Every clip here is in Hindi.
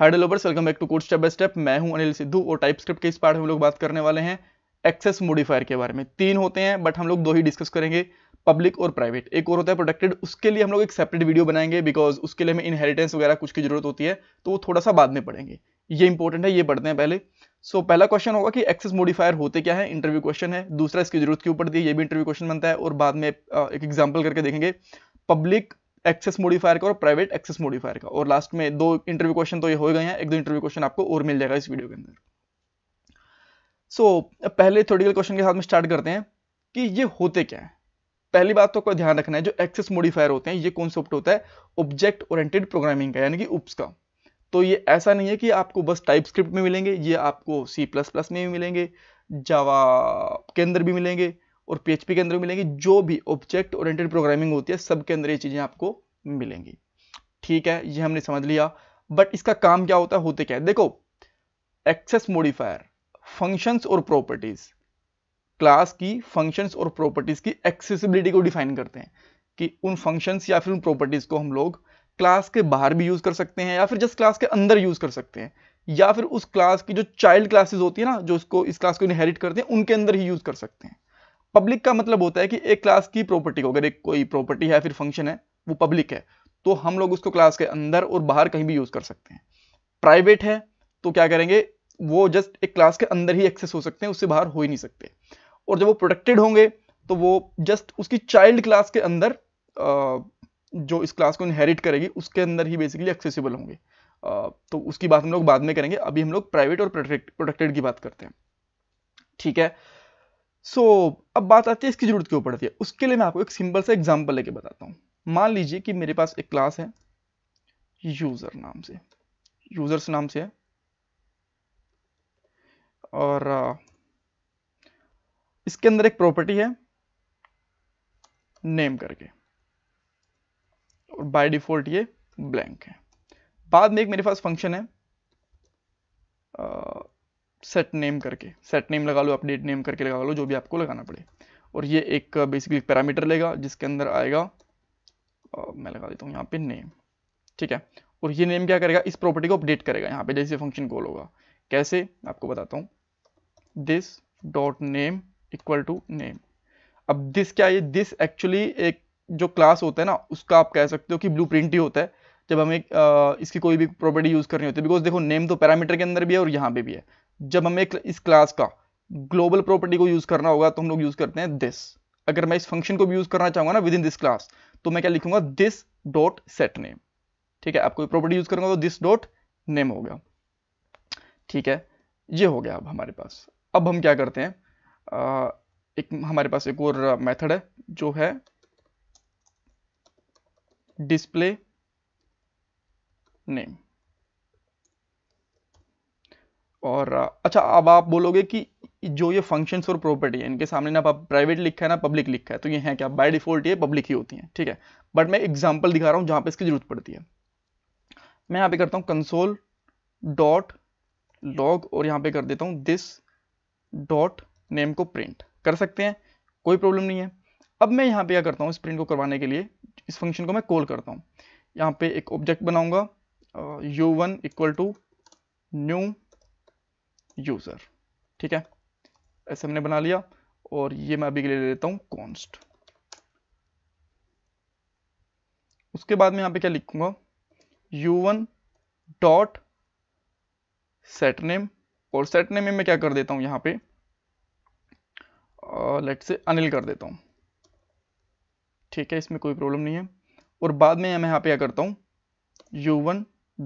high over welcome back to course step by step मैं हूं अनिल सिद्धू और टाइप स्क्रिप्ट के इस पार्ट में हम लोग बात करने वाले हैं एक्सेस मोडिफायर के बारे में तीन होते हैं बट हम लोग दो ही डिस्कस करेंगे पब्लिक और प्राइवेट एक और होता है प्रोटेक्टेड उसके लिए हम लोग एक सेपरेट वीडियो बनाएंगे बिकॉज उसके लिए हमें इनहेरिटेंस वगैरह कुछ की जरूरत होती है तो वो थोड़ा सा बाद में पढ़ेंगे ये इंपॉर्टेंट है ये पढ़ते हैं पहले सो so, पहला क्वेश्चन होगा कि एक्सेस मोडिफायर होते क्या है इंटरव्यू क्वेश्चन है दूसरा इसकी जरूरत क्यों पड़ती है ये भी इंटरव्यू क्वेश्चन बनता है और बाद में एक एग्जाम्पल करके देखेंगे पब्लिक एक्सेस मोडिफायर का और प्राइवेट एक्सेस मोडिफायर का और लास्ट में दो इंटरव्यू क्वेश्चन तो ये हो गए हैं एक दो इंटरव्यू क्वेश्चन आपको और मिल जाएगा इस वीडियो के अंदर सो so, पहले थ्योरेटिकल क्वेश्चन के साथ में स्टार्ट करते हैं कि ये होते क्या है पहली बात तो आपको ध्यान रखना है जो एक्सेस मोडिफायर होते हैं ये कॉन्सेप्ट होता है ऑब्जेक्ट ओरिएंटेड प्रोग्रामिंग का यानी कि उप्स का तो ये ऐसा नहीं है कि आपको बस टाइप स्क्रिप्ट में मिलेंगे ये आपको सी प्लस प्लस में भी मिलेंगे जावा के अंदर भी मिलेंगे और पीएचपी के अंदर मिलेंगी जो भी ऑब्जेक्ट ओरिएंटेड प्रोग्रामिंग होती है सबके अंदर ये चीज़ें आपको मिलेंगी ठीक है ये हमने समझ लिया बट इसका काम क्या होता है होते क्या है देखो एक्सेस मोडिफायर फंक्शन और प्रॉपर्टीज क्लास की फंक्शन और प्रॉपर्टीज की एक्सेसिबिलिटी को डिफाइन करते हैं कि उन फंक्शन या फिर उन प्रॉपर्टीज को हम लोग क्लास के बाहर भी यूज कर सकते हैं या फिर जस्ट क्लास के अंदर यूज कर सकते हैं या फिर उस क्लास की जो चाइल्ड क्लासेस होती है ना जो उसको इस क्लास को इनहेरिट करते हैं उनके अंदर ही यूज कर सकते हैं पब्लिक का मतलब होता है कि एक क्लास की प्रॉपर्टी को अगर एक कोई प्रॉपर्टी है फिर फंक्शन है वो पब्लिक है तो हम लोग उसको क्लास के अंदर और बाहर कहीं भी यूज़ कर सकते हैं प्राइवेट है तो क्या करेंगे वो जस्ट एक क्लास के अंदर ही एक्सेस हो सकते हैं उससे बाहर हो ही नहीं सकते और जब वो प्रोटेक्टेड होंगे तो वो जस्ट उसकी चाइल्ड क्लास के अंदर जो इस क्लास को इनहेरिट करेगी उसके अंदर ही बेसिकली एक्सेसिबल होंगे तो उसकी बात हम लोग बाद में करेंगे अभी हम लोग प्राइवेट और प्रोटेक्टेड की बात करते हैं ठीक है सो so, अब बात आती है इसकी जरूरत क्यों पड़ती है उसके लिए मैं आपको एक सिंपल सा एग्जाम्पल लेके बताता हूँ मान लीजिए कि मेरे पास एक क्लास है यूज़र नाम से यूज़र्स नाम से है और इसके अंदर एक प्रॉपर्टी है नेम करके और बाय डिफ़ॉल्ट ये ब्लैंक है बाद में एक मेरे पास फंक्शन है सेट नेम करके सेट नेम लगा लो अपडेट नेम करके लगा लो जो भी आपको लगाना पड़े और ये एक बेसिकली uh, पैरामीटर लेगा जिसके अंदर आएगा आ, uh, मैं लगा देता हूँ यहाँ पे नेम ठीक है और ये नेम क्या करेगा इस प्रॉपर्टी को अपडेट करेगा यहाँ पे जैसे फंक्शन कॉल होगा कैसे आपको बताता हूँ this dot name equal to name अब दिस क्या है दिस एक्चुअली एक जो क्लास होता है ना उसका आप कह सकते हो कि ब्लू ही होता है जब हमें uh, इसकी कोई भी प्रॉपर्टी यूज़ करनी होती है बिकॉज देखो नेम तो पैरामीटर के अंदर भी है और यहाँ पे भी है जब हमें इस क्लास का ग्लोबल प्रॉपर्टी को यूज करना होगा तो हम लोग यूज करते हैं दिस अगर मैं इस फंक्शन को भी यूज करना चाहूंगा ना विद इन दिस क्लास तो मैं क्या लिखूंगा दिस डॉट सेट नेम ठीक है आपको प्रॉपर्टी यूज करूंगा तो दिस डॉट नेम होगा ठीक है ये हो गया अब हमारे पास अब हम क्या करते हैं आ, एक हमारे पास एक और मेथड है जो है डिस्प्ले नेम और अच्छा अब आप बोलोगे कि जो ये फंक्शंस और प्रॉपर्टी है इनके सामने ना प्राइवेट लिखा है ना पब्लिक लिखा है तो ये है क्या बाय डिफॉल्ट ये पब्लिक ही होती है ठीक है बट मैं एग्जाम्पल दिखा रहा हूँ जहाँ पे इसकी जरूरत पड़ती है मैं यहाँ पे करता हूँ कंसोल डॉट लॉग और यहाँ पे कर देता हूँ दिस डॉट नेम को प्रिंट कर सकते हैं कोई प्रॉब्लम नहीं है अब मैं यहाँ पे क्या करता हूँ इस प्रिंट को करवाने के लिए इस फंक्शन को मैं कॉल करता हूँ यहाँ पे एक ऑब्जेक्ट बनाऊँगा U one equal to new user ठीक है ऐसे हमने बना लिया और ये मैं अभी के लिए ले लेता हूं कॉन्स्ट उसके बाद में यहां पे क्या लिखूंगा U one dot set name और सेट नेम में मैं क्या कर देता हूं यहां पे लेट से अनिल कर देता हूं ठीक है इसमें कोई प्रॉब्लम नहीं है और बाद में मैं यहां पे क्या करता हूं U one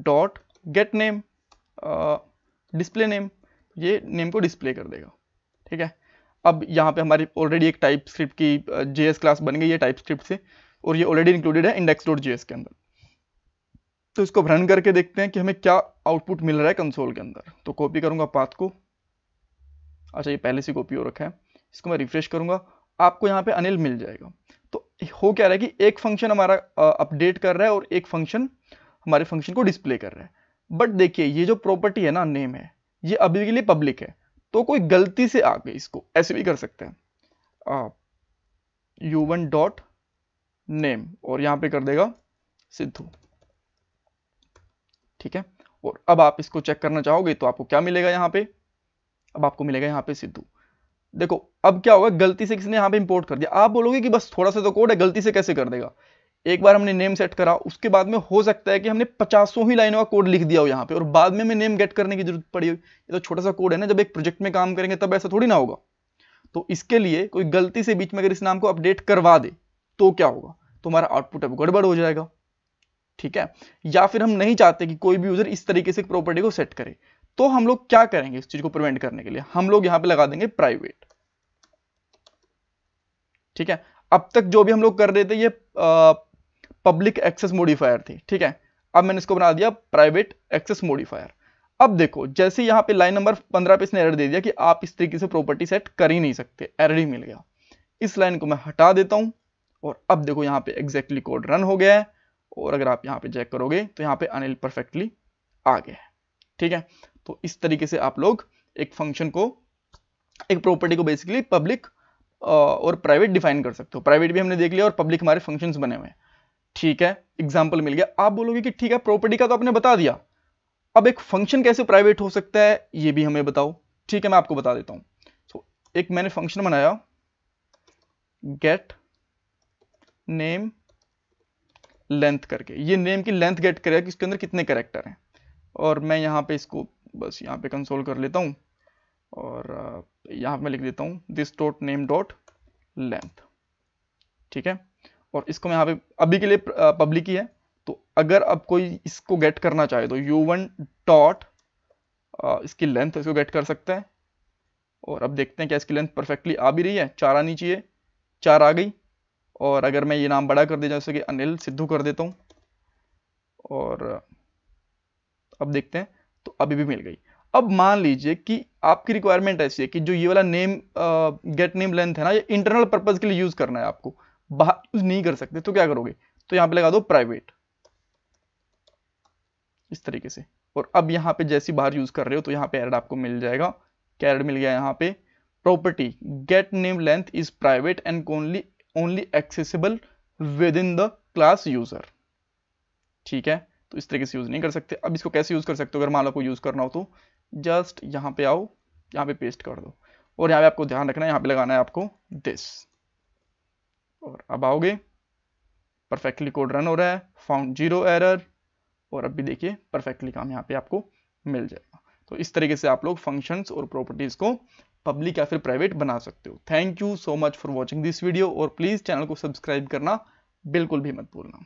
dot get name display name ये नेम को डिस्प्ले कर देगा ठीक है अब यहाँ पे हमारी ऑलरेडी एक टाइप स्क्रिप्ट की जे क्लास बन गई है टाइप स्क्रिप्ट से और ये ऑलरेडी इंक्लूडेड है इंडेक्स डॉट जे के अंदर तो इसको रन करके देखते हैं कि हमें क्या आउटपुट मिल रहा है कंसोल के अंदर तो कॉपी करूंगा पाथ को अच्छा ये पहले से कॉपी हो रखा है इसको मैं रिफ्रेश करूंगा आपको यहाँ पे अनिल मिल जाएगा तो हो क्या रहा है कि एक फंक्शन हमारा अपडेट कर रहा है और एक फंक्शन हमारे फंक्शन को डिस्प्ले कर रहा है बट देखिए ये जो प्रॉपर्टी है ना नेम है ये अभी के लिए पब्लिक है तो कोई गलती से आ गई इसको ऐसे भी कर सकते हैं यू वन डॉट नेम और यहां पे कर देगा सिद्धू ठीक है और अब आप इसको चेक करना चाहोगे तो आपको क्या मिलेगा यहां पे अब आपको मिलेगा यहां पे सिद्धू देखो अब क्या होगा गलती से किसने यहां पे इंपोर्ट कर दिया आप बोलोगे कि बस थोड़ा सा तो कोड है गलती से कैसे कर देगा एक बार हमने नेम सेट करा उसके बाद में हो सकता है कि हमने पचासों ही लाइनों का कोड लिख दिया हो यहाँ पे और बाद में हमें नेम गेट करने की जरूरत पड़ी ये तो छोटा सा कोड है ना जब एक प्रोजेक्ट में काम करेंगे तब ऐसा थोड़ी ना होगा तो इसके लिए कोई गलती से बीच में अगर इस नाम को अपडेट करवा दे तो क्या होगा तो हमारा आउटपुट अब गड़बड़ हो जाएगा ठीक है या फिर हम नहीं चाहते कि कोई भी यूजर इस तरीके से प्रॉपर्टी को सेट करे तो हम लोग क्या करेंगे इस चीज को प्रिवेंट करने के लिए हम लोग यहां पे लगा देंगे प्राइवेट ठीक है अब तक जो भी हम लोग कर रहे थे ये पब्लिक एक्सेस मोडिफायर थी ठीक है अब मैंने इसको बना दिया प्राइवेट एक्सेस मोडिफायर अब देखो जैसे यहाँ पे लाइन नंबर पंद्रह पे इसने एरर दे दिया कि आप इस तरीके से प्रॉपर्टी सेट कर ही नहीं सकते एरर ही मिल गया इस लाइन को मैं हटा देता हूँ और अब देखो यहाँ पे एग्जैक्टली कोड रन हो गया है और अगर आप यहाँ पे चेक करोगे तो यहाँ पे अनिल परफेक्टली आ गया है ठीक है तो इस तरीके से आप लोग एक फंक्शन को एक प्रॉपर्टी को बेसिकली पब्लिक और प्राइवेट डिफाइन कर सकते हो प्राइवेट भी हमने देख लिया और पब्लिक हमारे फंक्शंस बने हुए हैं ठीक है एग्जाम्पल मिल गया आप बोलोगे कि ठीक है प्रॉपर्टी का तो आपने बता दिया अब एक फंक्शन कैसे प्राइवेट हो सकता है ये भी हमें बताओ ठीक है मैं आपको बता देता हूं so, एक मैंने फंक्शन बनाया गेट नेम लेंथ करके ये नेम की लेंथ गेट करेगा कि इसके अंदर कितने करेक्टर हैं और मैं यहाँ पे इसको बस यहाँ पे कंसोल कर लेता हूँ और यहाँ पे मैं लिख देता हूँ this dot name dot length ठीक है और इसको मैं यहाँ पे अभी के लिए पब्लिक ही है तो अगर अब कोई इसको गेट करना चाहे तो यू वन डॉट इसकी लेंथ इसको गेट कर सकते हैं और अब देखते हैं क्या इसकी लेंथ परफेक्टली आ भी रही है चार आनी चाहिए चार आ गई और अगर मैं ये नाम बड़ा कर दे जैसे कि अनिल सिद्धू कर देता हूँ और अब देखते हैं तो अभी भी मिल गई अब मान लीजिए कि आपकी रिक्वायरमेंट ऐसी है कि जो ये वाला नेम गेट नेम लेंथ है ना ये इंटरनल पर्पज़ के लिए यूज़ करना है आपको बाहर यूज नहीं कर सकते तो क्या करोगे तो यहां पे लगा दो प्राइवेट इस तरीके से और अब यहां पे जैसी बाहर यूज कर रहे हो तो यहां पे एड आपको मिल जाएगा क्या एड मिल गया यहाँ पे property get name length is private and only only accessible within the class user ठीक है तो इस तरीके से यूज नहीं कर सकते अब इसको कैसे यूज कर सकते हो अगर मान लो को यूज करना हो तो जस्ट यहां पे आओ यहां पे पेस्ट कर दो और यहां पे आपको ध्यान रखना है यहां पे लगाना है आपको दिस और अब आओगे परफेक्टली कोड रन हो रहा है फाउंड जीरो एरर और अब भी देखिए परफेक्टली काम यहाँ पे आपको मिल जाएगा तो इस तरीके से आप लोग फंक्शंस और प्रॉपर्टीज़ को पब्लिक या फिर प्राइवेट बना सकते हो thank you so much for watching this video और प्लीज़ चैनल को सब्सक्राइब करना बिल्कुल भी मत भूलना